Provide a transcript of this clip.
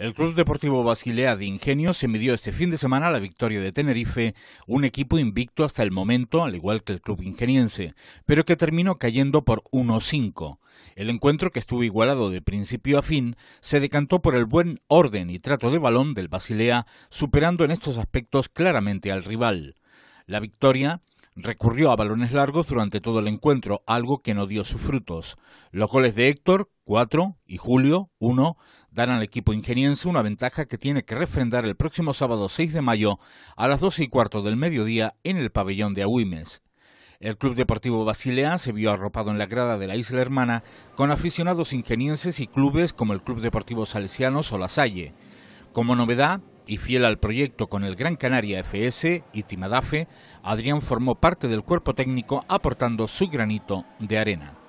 El Club Deportivo Basilea de Ingenio se midió este fin de semana a la victoria de Tenerife, un equipo invicto hasta el momento, al igual que el club ingeniense, pero que terminó cayendo por 1-5. El encuentro, que estuvo igualado de principio a fin, se decantó por el buen orden y trato de balón del Basilea, superando en estos aspectos claramente al rival. La victoria recurrió a balones largos durante todo el encuentro, algo que no dio sus frutos. Los goles de Héctor, 4, y Julio, 1, dan al equipo ingeniense una ventaja que tiene que refrendar el próximo sábado 6 de mayo a las 12 y cuarto del mediodía en el pabellón de Agüimes. El Club Deportivo Basilea se vio arropado en la grada de la isla hermana con aficionados ingenienses y clubes como el Club Deportivo Salesiano o Salle. Como novedad, y fiel al proyecto con el Gran Canaria FS y Timadafe, Adrián formó parte del cuerpo técnico aportando su granito de arena.